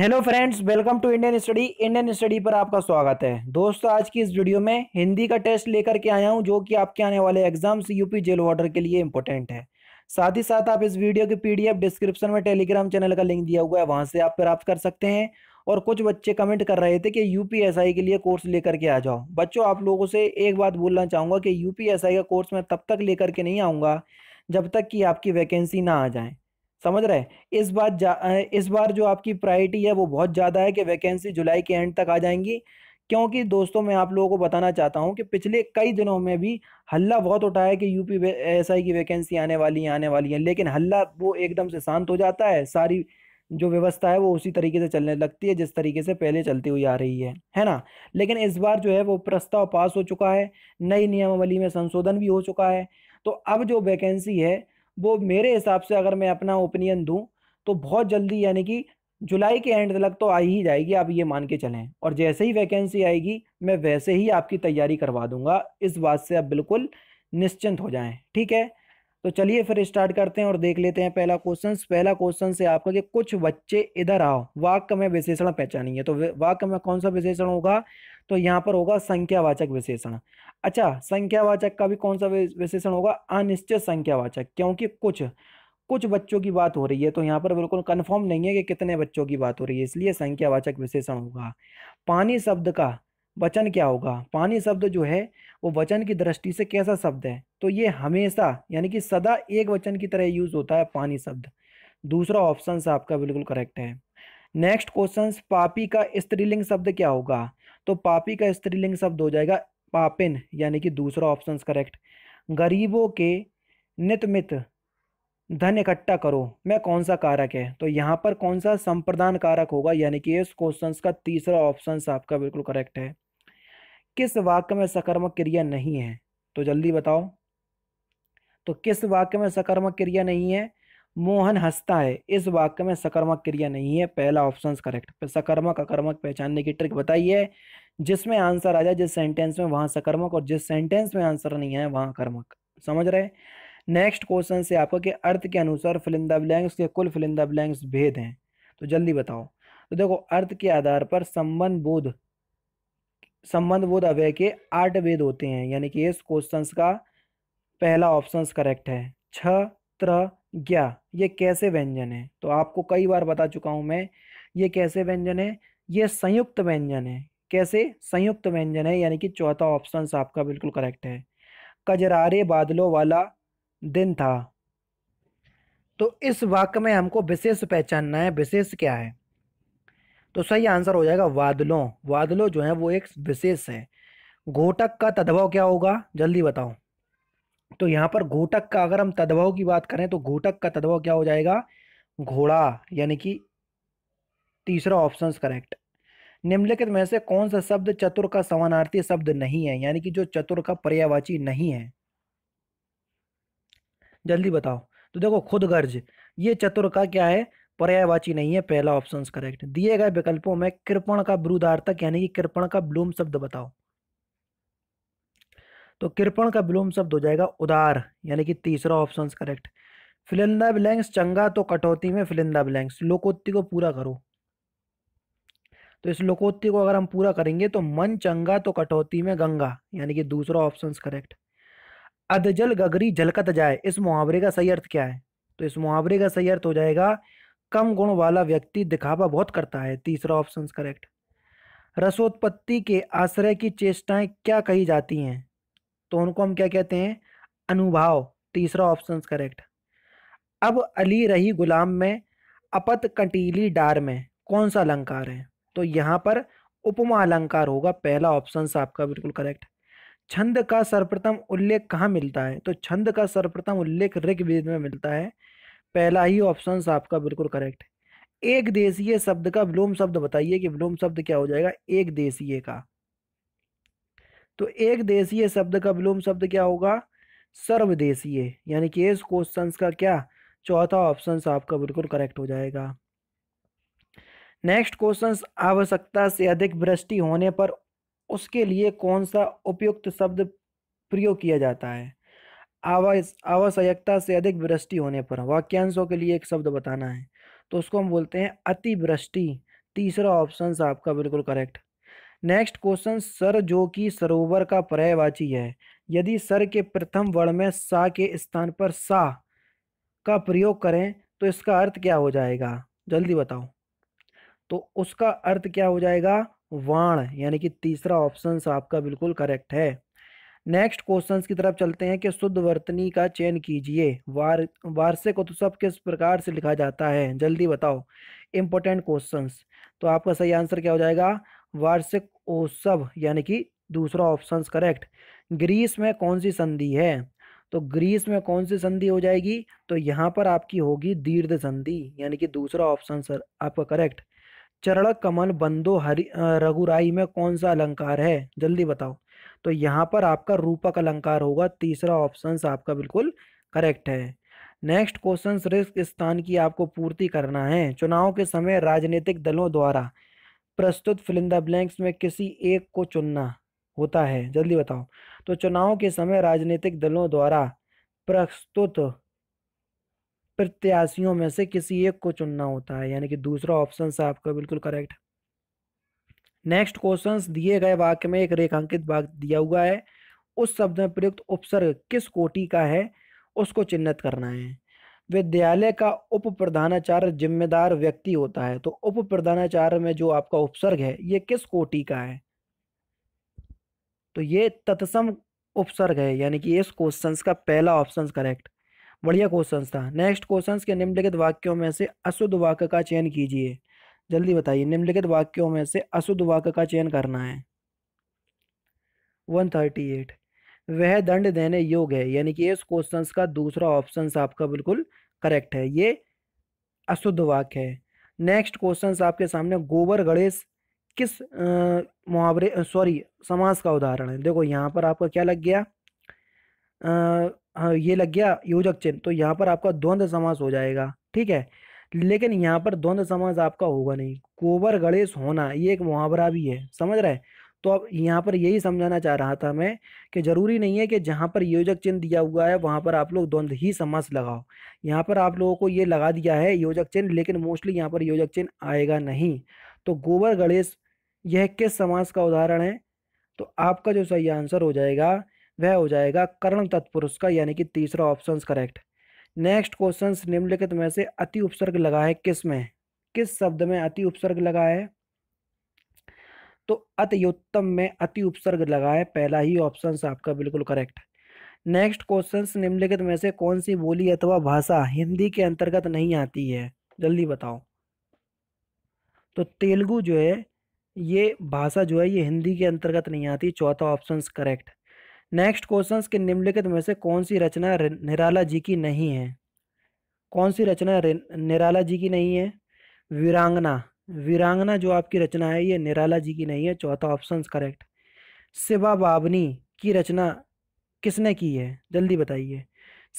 hello friends welcome to Indian study Indian study पर आपका स्वागत है दोस्तों आज की इस वीडियो में हिंदी का टेस्ट लेकर के आया हूं जो कि आपके आने वाले एग्जाम्स यूपी जेल वार्डर के लिए इंपॉर्टेंट है साथ ही साथ आप इस वीडियो के पीडीएफ डिस्क्रिप्शन में टेलीग्राम चैनल का लिंक दिया हुआ है वहाँ से आप प्राप्त कर सकते हैं और कुछ बच्चे कमेंट कर रहे थे कि यू के लिए कोर्स लेकर के आ जाओ बच्चों आप लोगों से एक बात बोलना चाहूँगा कि यू का कोर्स मैं तब तक लेकर के नहीं आऊँगा जब तक कि आपकी वैकेंसी ना आ जाए समझ रहे हैं इस बार इस बार जो आपकी प्रायोरिटी है वो बहुत ज़्यादा है कि वैकेंसी जुलाई के एंड तक आ जाएंगी क्योंकि दोस्तों मैं आप लोगों को बताना चाहता हूं कि पिछले कई दिनों में भी हल्ला बहुत उठा है कि यूपी एस आई की वैकेंसी आने वाली है आने वाली है लेकिन हल्ला वो एकदम से शांत हो जाता है सारी जो व्यवस्था है वो उसी तरीके से चलने लगती है जिस तरीके से पहले चलती हुई आ रही है है ना लेकिन इस बार जो है वो प्रस्ताव पास हो चुका है नई नियमावली में संशोधन भी हो चुका है तो अब जो वैकेंसी है वो मेरे हिसाब से अगर मैं अपना ओपिनियन दूँ तो बहुत जल्दी यानी कि जुलाई के एंड तक तो आ ही जाएगी आप ये मान के चलें और जैसे ही वैकेंसी आएगी मैं वैसे ही आपकी तैयारी करवा दूंगा इस बात से आप बिल्कुल निश्चिंत हो जाएं ठीक है तो चलिए फिर स्टार्ट करते हैं और देख लेते हैं पहला क्वेश्चन पहला क्वेश्चन से आपका कि कुछ बच्चे इधर आओ वाक्य में विशेषण पहचानिए तो वाक्य में कौन सा विशेषण होगा तो यहाँ पर होगा संख्यावाचक विशेषण अच्छा संख्यावाचक का भी कौन सा विशेषण होगा अनिश्चित संख्यावाचक क्योंकि कुछ कुछ बच्चों की बात हो रही है तो यहाँ पर बिल्कुल कन्फर्म नहीं है कि कितने बच्चों की बात हो रही है इसलिए संख्यावाचक विशेषण होगा पानी शब्द का वचन क्या होगा पानी शब्द जो है वो वचन की दृष्टि से कैसा शब्द है तो ये हमेशा यानी कि सदा एक वचन की तरह यूज़ होता है पानी शब्द दूसरा ऑप्शन आपका बिल्कुल करेक्ट है नेक्स्ट क्वेश्चन पापी का स्त्रीलिंग शब्द क्या होगा तो पापी का स्त्रीलिंग शब्द हो जाएगा पापिन यानी कि दूसरा ऑप्शन करेक्ट गरीबों के नितमित धन इकट्ठा करो मैं कौन सा कारक है तो यहाँ पर कौन सा संप्रदान कारक होगा यानी कि इस क्वेश्चन का तीसरा ऑप्शन आपका बिल्कुल करेक्ट है किस वाक्य में सकर्मक क्रिया नहीं है तो जल्दी बताओ तो किस वाक्य में सकर्मक क्रिया नहीं है मोहन हंसता है इस वाक्य में सकर्मक क्रिया नहीं है पहला ऑप्शन करेक्ट सकर्मक अकर्मक पहचानने की ट्रिक बताइए जिसमें आंसर आ जाए जिस सेंटेंस में वहाँ सकर्मक और जिस सेंटेंस में आंसर नहीं है वहाँ कर्मक समझ रहे नेक्स्ट क्वेश्चन से आपको कि अर्थ के अनुसार फिलिंदा ब्लैंक्स के कुल फिलिंदा ब्लैंक्स भेद हैं तो जल्दी बताओ तो देखो अर्थ के आधार पर संबंध बोध संबंध बोध अवय के आठ भेद होते हैं यानी कि इस क्वेश्चन का पहला ऑप्शन करेक्ट है छ त्र क्या ये कैसे व्यंजन है तो आपको कई बार बता चुका हूँ मैं ये कैसे व्यंजन है ये संयुक्त व्यंजन है कैसे संयुक्त व्यंजन है यानी कि चौथा ऑप्शन आपका बिल्कुल करेक्ट है कजरारे बादलों वाला दिन था तो इस वाक्य में हमको विशेष पहचानना है विशेष क्या है तो सही आंसर हो जाएगा वादलों वादलों जो है वो एक विशेष है घोटक का तद्भव क्या होगा जल्दी बताओ तो यहाँ पर घोटक का अगर हम तद्भव की बात करें तो घोटक का तद्भव क्या हो जाएगा घोड़ा यानी कि तीसरा ऑप्शन करेक्ट निम्नलिखित में से कौन सा शब्द चतुर का समानार्थी शब्द नहीं है यानी कि जो चतुर का पर्यावाची नहीं है जल्दी बताओ तो देखो खुद गर्ज ये चतुर का क्या है पर्यायवाची नहीं है पहला ऑप्शन करेक्ट दिए गए विकल्पों में कृपण का ब्रूदार्थक यानी कि कृपण का ब्लूम शब्द बताओ तो कृपण का विलोम शब्द हो जाएगा उदार यानी कि तीसरा ऑप्शन करेक्ट फिलिंदा ब्लैंक्स चंगा तो कटौती में फिलिंदा ब्लैंक्स लोकोत्ती को पूरा करो तो इस लोकोत्ती को अगर हम पूरा करेंगे तो मन चंगा तो कटौती में गंगा यानी कि दूसरा ऑप्शन करेक्ट अधजल गगरी झलकत जाए इस मुहावरे का सही अर्थ क्या है तो इस मुहावरे का सही अर्थ हो जाएगा कम गुण वाला व्यक्ति दिखावा बहुत करता है तीसरा ऑप्शन करेक्ट रसोत्पत्ति के आश्रय की चेष्टाएं क्या कही जाती हैं तो उनको हम क्या कहते हैं अनुभाव तीसरा ऑप्शन करेक्ट अब अली रही गुलाम में अपत कंटीली डार में कौन सा अलंकार है तो यहाँ पर उपमा अलंकार होगा पहला ऑप्शन आपका बिल्कुल करेक्ट छंद का सर्वप्रथम उल्लेख कहाँ मिलता है तो छंद का सर्वप्रथम उल्लेख ऋग्वेद में मिलता है पहला ही ऑप्शन आपका बिल्कुल करेक्ट एक देशीय शब्द का विलोम शब्द बताइए कि विलोम शब्द क्या हो जाएगा एक देशीय का तो एक देशीय शब्द का विलोम शब्द क्या होगा सर्वदेशीय यानी कि इस क्वेश्चन का क्या चौथा ऑप्शन आपका बिल्कुल करेक्ट हो जाएगा नेक्स्ट क्वेश्चन आवश्यकता से अधिक वृष्टि होने पर उसके लिए कौन सा उपयुक्त शब्द प्रयोग किया जाता है आवश्यकता से अधिक वृष्टि होने पर वाक्यांशों के लिए एक शब्द बताना है तो उसको हम बोलते हैं अतिवृष्टि तीसरा ऑप्शन आपका बिल्कुल करेक्ट नेक्स्ट क्वेश्चन सर जो कि सरोवर का पर्यायवाची है यदि सर के प्रथम वर्ण में सा के स्थान पर सा का प्रयोग करें तो इसका अर्थ क्या हो जाएगा जल्दी बताओ तो उसका अर्थ क्या हो जाएगा वाण यानी कि तीसरा ऑप्शन आपका बिल्कुल करेक्ट है नेक्स्ट क्वेश्चंस की तरफ चलते हैं कि शुद्ध वर्तनी का चयन कीजिए वार वार्षिक उत्सव किस प्रकार से लिखा जाता है जल्दी बताओ इंपॉर्टेंट क्वेश्चंस तो आपका सही आंसर क्या हो जाएगा वार्षिक उत्सव यानी कि दूसरा ऑप्शन करेक्ट ग्रीस में कौन सी संधि है तो ग्रीस में कौन सी संधि हो जाएगी तो यहाँ पर आपकी होगी दीर्घ संधि यानी कि दूसरा ऑप्शन सर आपका करेक्ट चरण कमल बंदो हरि रघुराई में कौन सा अलंकार है जल्दी बताओ तो यहाँ पर आपका रूपक अलंकार होगा तीसरा ऑप्शन आपका बिल्कुल करेक्ट है नेक्स्ट क्वेश्चन रिस्क स्थान की आपको पूर्ति करना है चुनाव के समय राजनीतिक दलों द्वारा प्रस्तुत फिलिंग द ब्लैंक्स में किसी एक को चुनना होता है जल्दी बताओ तो चुनाव के समय राजनीतिक दलों द्वारा प्रस्तुत प्रत्याशियों में से किसी एक को चुनना होता है यानी कि दूसरा ऑप्शन है आपका बिल्कुल करेक्ट नेक्स्ट क्वेश्चन दिए गए वाक्य में एक रेखांकित भाग दिया हुआ है उस शब्द में प्रयुक्त उपसर्ग किस कोटि का है उसको चिन्हित करना है विद्यालय का उप प्रधानाचार्य जिम्मेदार व्यक्ति होता है तो उप प्रधानाचार्य में जो आपका उपसर्ग है ये किस कोटि का है तो ये तत्सम उपसर्ग है यानी कि इस क्वेश्चन का पहला ऑप्शन करेक्ट बढ़िया क्वेश्चन था नेक्स्ट क्वेश्चन के निम्नलिखित वाक्यों में से अशुद्ध वाक्य का चयन कीजिए जल्दी बताइए निम्नलिखित वाक्यों में से अशुद्ध वाक्य का चयन करना है वन थर्टी एट वह दंड देने योग है यानी कि इस क्वेश्चन का दूसरा ऑप्शन आपका बिल्कुल करेक्ट है ये अशुद्ध वाक्य है नेक्स्ट क्वेश्चन आपके सामने गोबर गणेश किस मुहावरे सॉरी समाज का उदाहरण है देखो यहाँ पर आपका क्या लग गया आ, हाँ, ये लग गया योजक चिन्ह तो यहाँ पर आपका द्वंद्व समास हो जाएगा ठीक है लेकिन यहाँ पर द्वंद्व समास आपका होगा नहीं गोबर गणेश होना ये एक मुहावरा भी है समझ रहे तो अब यहाँ पर यही समझाना चाह रहा था मैं कि ज़रूरी नहीं है कि जहाँ पर योजक चिन्ह दिया हुआ है वहाँ पर आप लोग द्वंद्व ही समास लगाओ यहाँ पर आप लोगों को ये लगा दिया है योजक चिन्ह लेकिन मोस्टली यहाँ पर योजक चिन्ह आएगा नहीं तो गोबर गणेश यह किस समास का उदाहरण है तो आपका जो सही आंसर हो जाएगा वह हो जाएगा कर्ण तत्पुरुष का यानी कि तीसरा ऑप्शन करेक्ट नेक्स्ट क्वेश्चन निम्नलिखित में से अति उपसर्ग लगा है किस में किस शब्द में अति उपसर्ग लगा है तो अतयोत्तम में अति उपसर्ग लगाए पहला ही ऑप्शन आपका बिल्कुल करेक्ट है नेक्स्ट क्वेश्चन निम्नलिखित में से कौन सी बोली अथवा भाषा हिंदी के अंतर्गत नहीं आती है जल्दी बताओ तो तेलुगु जो है ये भाषा जो है ये हिंदी के अंतर्गत नहीं आती चौथा ऑप्शन करेक्ट नेक्स्ट क्वेश्चन के निम्नलिखित में से कौन सी रचना निराला जी की नहीं है कौन सी रचना निराला जी की नहीं है वीरांगना वीरांगना जो आपकी रचना है ये निराला जी की नहीं है चौथा ऑप्शन करेक्ट शिवा बाबनी की रचना किसने की है जल्दी बताइए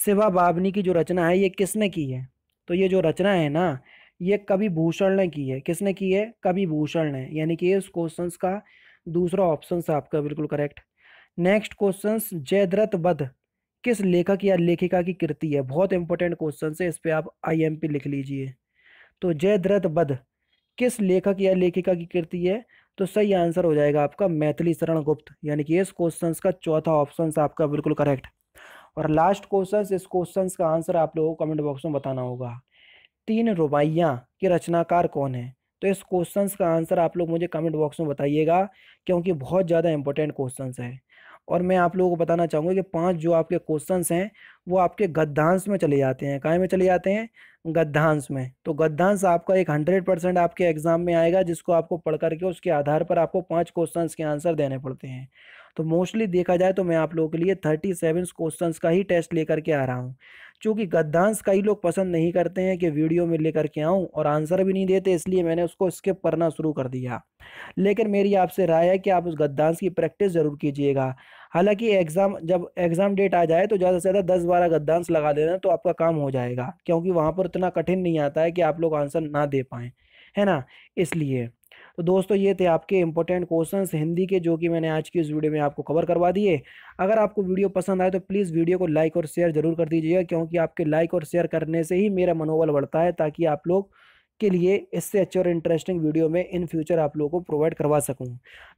शिवा बाबनी की जो रचना है ये किसने की है तो ये जो रचना है ना ये कभी भूषण ने की है किसने की है कभी भूषण ने यानी कि इस क्वेश्चन का दूसरा ऑप्शन आपका बिल्कुल करेक्ट नेक्स्ट क्वेश्चन जयद्रथ बध किस लेखक या लेखिका की कृति है बहुत इंपॉर्टेंट क्वेश्चन है इस पर आप आईएमपी लिख लीजिए तो जयद्रथ बध किस लेखक या लेखिका की कृति है तो सही आंसर हो जाएगा आपका मैथिली शरण गुप्त यानी कि इस क्वेश्चन का चौथा ऑप्शन आपका बिल्कुल करेक्ट और लास्ट क्वेश्चन इस क्वेश्चन का आंसर आप लोगों को कमेंट बॉक्स में बताना होगा तीन रुबाइयाँ के रचनाकार कौन है तो इस क्वेश्चन का आंसर आप लोग मुझे कमेंट बॉक्स में बताइएगा क्योंकि बहुत ज़्यादा इंपॉर्टेंट क्वेश्चन है और मैं आप लोगों को बताना चाहूँगा कि पाँच जो आपके क्वेश्चन हैं वो आपके गद्यांश में चले जाते हैं काय में चले जाते हैं गद्यांश में तो गद्यांश आपका एक हंड्रेड परसेंट आपके एग्ज़ाम में आएगा जिसको आपको पढ़ करके उसके आधार पर आपको पाँच क्वेश्चन के आंसर देने पड़ते हैं तो मोस्टली देखा जाए तो मैं आप लोगों के लिए थर्टी सेवन क्वेश्चन का ही टेस्ट लेकर के आ रहा हूँ चूँकि गद्दांश कई लोग पसंद नहीं करते हैं कि वीडियो में लेकर के आऊँ और आंसर भी नहीं देते इसलिए मैंने उसको स्किप करना शुरू कर दिया लेकिन मेरी आपसे राय है कि आप उस गद्दांश की प्रैक्टिस ज़रूर कीजिएगा हालांकि एग्ज़ाम जब एग्ज़ाम डेट आ जाए तो ज़्यादा से ज़्यादा दस बारह गद्दांश लगा देना तो आपका काम हो जाएगा क्योंकि वहाँ पर इतना कठिन नहीं आता है कि आप लोग आंसर ना दे पाएँ है ना इसलिए तो दोस्तों ये थे आपके इंपॉर्टेंट क्वेश्चंस हिंदी के जो कि मैंने आज की इस वीडियो में आपको कवर करवा दिए अगर आपको वीडियो पसंद आए तो प्लीज़ वीडियो को लाइक और शेयर ज़रूर कर दीजिएगा क्योंकि आपके लाइक और शेयर करने से ही मेरा मनोबल बढ़ता है ताकि आप लोग के लिए इससे अच्छे और इंटरेस्टिंग वीडियो में इन फ्यूचर आप लोगों को प्रोवाइड करवा सकूँ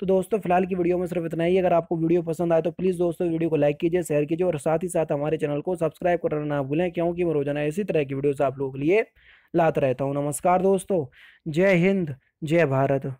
तो दोस्तों फिलहाल की वीडियो में सिर्फ इतना ही अगर आपको वीडियो पसंद आए तो प्लीज़ दोस्तों वीडियो को लाइक कीजिए शेयर कीजिए और साथ ही साथ हमारे चैनल को सब्सक्राइब करना ना भूलें क्योंकि मैं रोजाना इसी तरह की वीडियोज़ आप लोगों के लिए लाता रहता हूँ नमस्कार दोस्तों जय हिंद जय भारत